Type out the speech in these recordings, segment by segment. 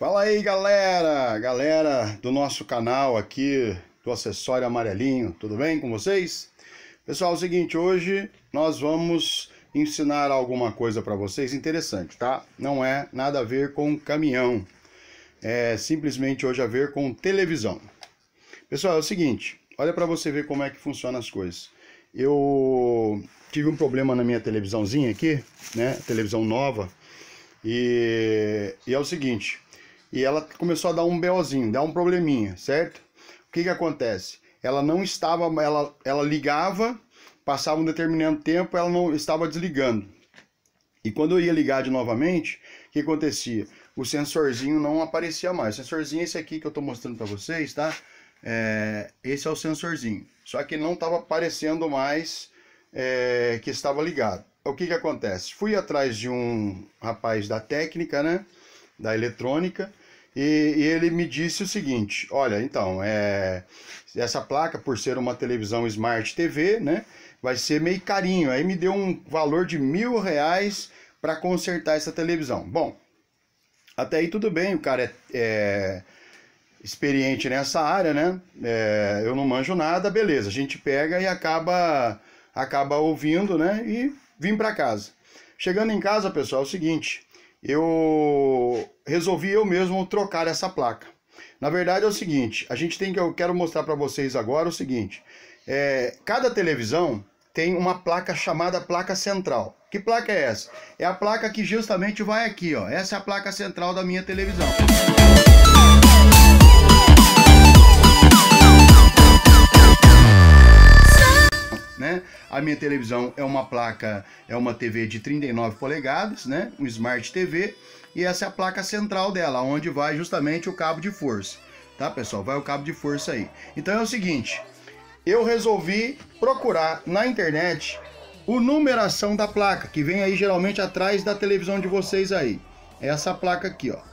Fala aí, galera! Galera do nosso canal aqui, do Acessório Amarelinho, tudo bem com vocês? Pessoal, é o seguinte, hoje nós vamos ensinar alguma coisa para vocês interessante, tá? Não é nada a ver com caminhão, é simplesmente hoje a ver com televisão. Pessoal, é o seguinte, olha para você ver como é que funciona as coisas. Eu tive um problema na minha televisãozinha aqui, né? Televisão nova. e, e é o seguinte, e ela começou a dar um BOzinho, dar um probleminha, certo? O que que acontece? Ela não estava, ela, ela ligava, passava um determinado tempo, ela não estava desligando. E quando eu ia ligar de novamente, o que acontecia? O sensorzinho não aparecia mais. O sensorzinho é esse aqui que eu estou mostrando para vocês, tá? É, esse é o sensorzinho. Só que não estava aparecendo mais é, que estava ligado. O que que acontece? Fui atrás de um rapaz da técnica, né? Da eletrônica e, e, ele me disse o seguinte: olha, então, é, essa placa, por ser uma televisão Smart TV, né, vai ser meio carinho. Aí me deu um valor de mil reais para consertar essa televisão. Bom, até aí tudo bem, o cara é, é experiente nessa área, né? É, eu não manjo nada, beleza. A gente pega e acaba, acaba ouvindo, né? E vim para casa. Chegando em casa, pessoal, é o seguinte eu resolvi eu mesmo trocar essa placa. Na verdade é o seguinte, a gente tem que eu quero mostrar para vocês agora o seguinte, é, cada televisão tem uma placa chamada placa central. Que placa é essa? É a placa que justamente vai aqui, ó. Essa é a placa central da minha televisão. A minha televisão é uma placa, é uma TV de 39 polegadas, né? Um Smart TV. E essa é a placa central dela, onde vai justamente o cabo de força. Tá, pessoal? Vai o cabo de força aí. Então é o seguinte, eu resolvi procurar na internet o numeração da placa, que vem aí geralmente atrás da televisão de vocês aí. É essa placa aqui, ó.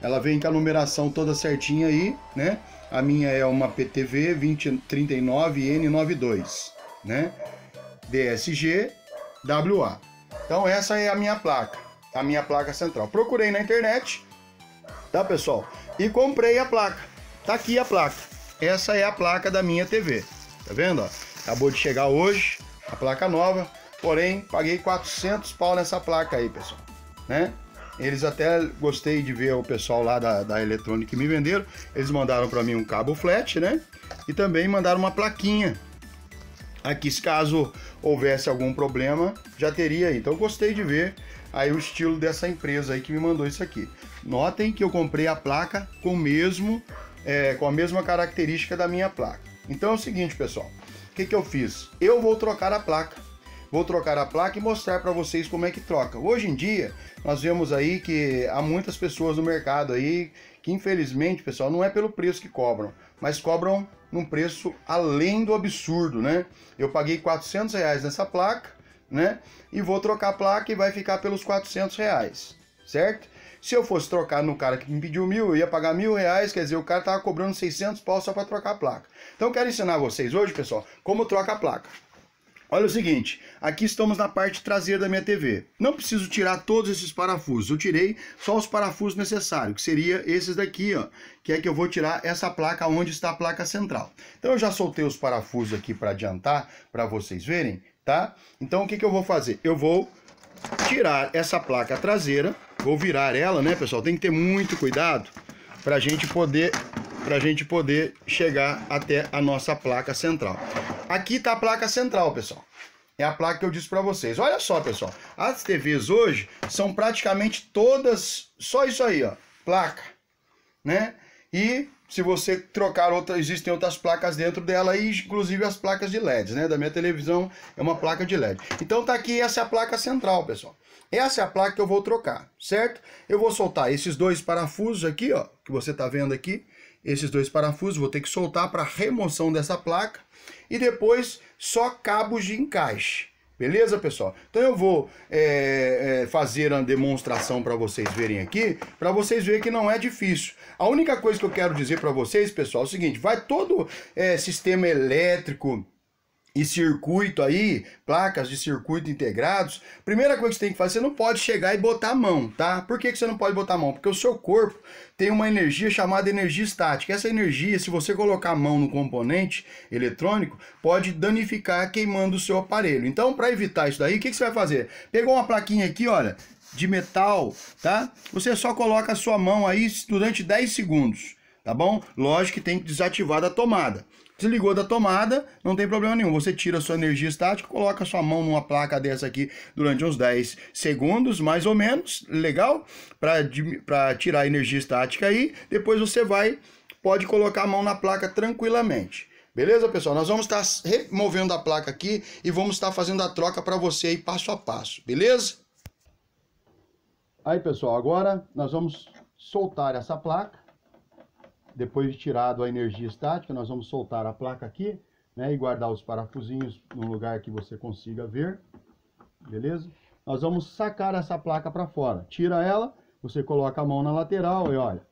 Ela vem com a numeração toda certinha aí, né? A minha é uma PTV 2039N92, né? DSG WA. Então essa é a minha placa, a minha placa central. Procurei na internet, tá pessoal? E comprei a placa. Tá aqui a placa. Essa é a placa da minha TV. Tá vendo? Ó? Acabou de chegar hoje a placa nova. Porém, paguei 400 pau nessa placa aí, pessoal, né? Eles até gostei de ver o pessoal lá da, da Eletrônica que me venderam. Eles mandaram para mim um cabo flat, né? E também mandaram uma plaquinha. Aqui, caso houvesse algum problema, já teria aí. Então, gostei de ver aí o estilo dessa empresa aí que me mandou isso aqui. Notem que eu comprei a placa com, mesmo, é, com a mesma característica da minha placa. Então, é o seguinte, pessoal. O que, que eu fiz? Eu vou trocar a placa Vou trocar a placa e mostrar para vocês como é que troca. Hoje em dia, nós vemos aí que há muitas pessoas no mercado aí que infelizmente, pessoal, não é pelo preço que cobram, mas cobram num preço além do absurdo, né? Eu paguei 400 reais nessa placa, né? E vou trocar a placa e vai ficar pelos 400 reais, certo? Se eu fosse trocar no cara que me pediu mil, eu ia pagar mil reais, quer dizer, o cara tava cobrando 600 pau só para trocar a placa. Então eu quero ensinar vocês hoje, pessoal, como troca a placa. Olha o seguinte, aqui estamos na parte traseira da minha TV. Não preciso tirar todos esses parafusos, eu tirei só os parafusos necessários, que seria esses daqui, ó, que é que eu vou tirar essa placa onde está a placa central. Então eu já soltei os parafusos aqui para adiantar, para vocês verem, tá? Então o que, que eu vou fazer? Eu vou tirar essa placa traseira, vou virar ela, né, pessoal? Tem que ter muito cuidado para gente poder, para gente poder chegar até a nossa placa central. Aqui está a placa central, pessoal. É a placa que eu disse para vocês. Olha só, pessoal. As TVs hoje são praticamente todas só isso aí, ó. Placa, né? E se você trocar outras, existem outras placas dentro dela, e inclusive as placas de LEDs, né? Da minha televisão é uma placa de LED. Então tá aqui, essa é a placa central, pessoal. Essa é a placa que eu vou trocar, certo? Eu vou soltar esses dois parafusos aqui, ó, que você tá vendo aqui esses dois parafusos, vou ter que soltar para remoção dessa placa e depois só cabos de encaixe. Beleza, pessoal? Então eu vou é, é, fazer uma demonstração para vocês verem aqui, para vocês verem que não é difícil. A única coisa que eu quero dizer para vocês, pessoal, é o seguinte, vai todo é, sistema elétrico e circuito aí, placas de circuito integrados, primeira coisa que você tem que fazer, você não pode chegar e botar a mão, tá? Por que, que você não pode botar a mão? Porque o seu corpo tem uma energia chamada energia estática. Essa energia, se você colocar a mão no componente eletrônico, pode danificar queimando o seu aparelho. Então, para evitar isso daí, o que, que você vai fazer? Pegou uma plaquinha aqui, olha, de metal, tá? Você só coloca a sua mão aí durante 10 segundos tá bom? Lógico que tem que desativar da tomada. Desligou da tomada, não tem problema nenhum. Você tira a sua energia estática, coloca a sua mão numa placa dessa aqui durante uns 10 segundos, mais ou menos, legal? Para tirar a energia estática aí. Depois você vai, pode colocar a mão na placa tranquilamente. Beleza, pessoal? Nós vamos estar tá removendo a placa aqui e vamos estar tá fazendo a troca para você aí passo a passo, beleza? Aí, pessoal, agora nós vamos soltar essa placa. Depois de tirado a energia estática, nós vamos soltar a placa aqui, né? E guardar os parafusinhos no lugar que você consiga ver, beleza? Nós vamos sacar essa placa para fora. Tira ela, você coloca a mão na lateral e olha,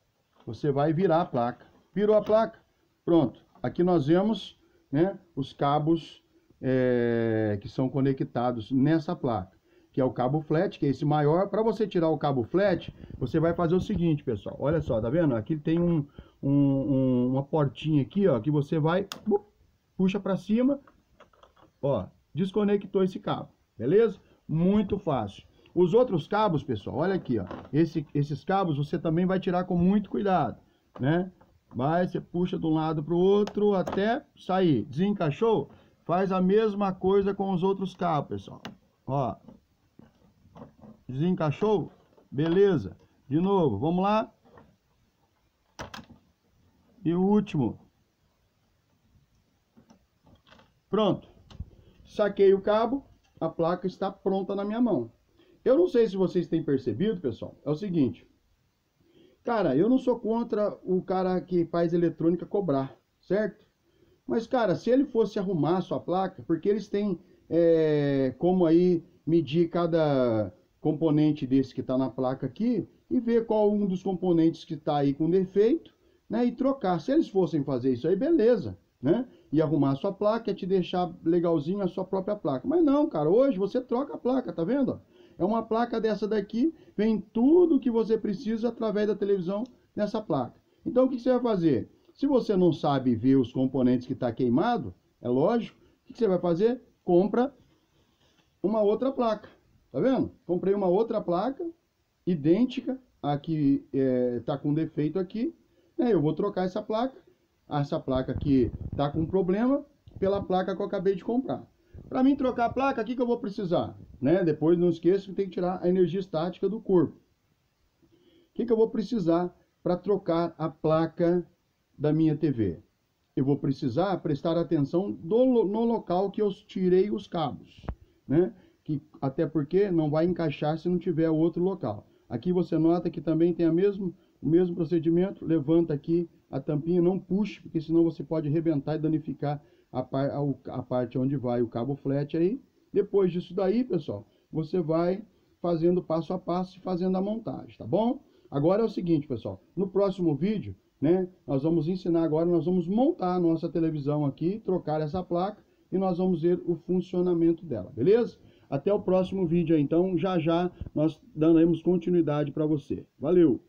você vai virar a placa. Virou a placa, pronto. Aqui nós vemos né, os cabos é, que são conectados nessa placa, que é o cabo flat, que é esse maior. Para você tirar o cabo flat, você vai fazer o seguinte, pessoal. Olha só, tá vendo? Aqui tem um, um, um, uma portinha aqui, ó, que você vai, puxa para cima, ó, desconectou esse cabo, beleza? Muito fácil. Os outros cabos, pessoal, olha aqui, ó, esse, esses cabos você também vai tirar com muito cuidado, né? Vai, você puxa de um lado para o outro até sair. Desencaixou? Faz a mesma coisa com os outros cabos, pessoal. Ó, desencaixou? Beleza. De novo, vamos lá e o último. Pronto. Saquei o cabo, a placa está pronta na minha mão. Eu não sei se vocês têm percebido, pessoal, é o seguinte. Cara, eu não sou contra o cara que faz eletrônica cobrar, certo? Mas, cara, se ele fosse arrumar sua placa, porque eles têm é, como aí medir cada componente desse que está na placa aqui e ver qual um dos componentes que está aí com defeito né, e trocar. Se eles fossem fazer isso aí, beleza, né? E arrumar a sua placa te deixar legalzinho a sua própria placa. Mas não, cara, hoje você troca a placa, tá vendo? É uma placa dessa daqui, vem tudo que você precisa através da televisão nessa placa. Então o que você vai fazer? Se você não sabe ver os componentes que está queimado, é lógico, o que você vai fazer? Compra uma outra placa. Tá vendo? Comprei uma outra placa idêntica a que está eh, é, com defeito aqui é, eu vou trocar essa placa, essa placa que está com problema, pela placa que eu acabei de comprar. Para mim trocar a placa, o que, que eu vou precisar? Né? Depois não esqueça que tem que tirar a energia estática do corpo. O que, que eu vou precisar para trocar a placa da minha TV? Eu vou precisar prestar atenção do, no local que eu tirei os cabos. Né? Que, até porque não vai encaixar se não tiver outro local. Aqui você nota que também tem a mesma o mesmo procedimento, levanta aqui a tampinha, não puxe, porque senão você pode arrebentar e danificar a, par, a, a parte onde vai o cabo flat aí. Depois disso daí, pessoal, você vai fazendo passo a passo e fazendo a montagem, tá bom? Agora é o seguinte, pessoal, no próximo vídeo, né, nós vamos ensinar agora, nós vamos montar a nossa televisão aqui, trocar essa placa e nós vamos ver o funcionamento dela, beleza? Até o próximo vídeo, então, já já nós daremos continuidade para você. Valeu!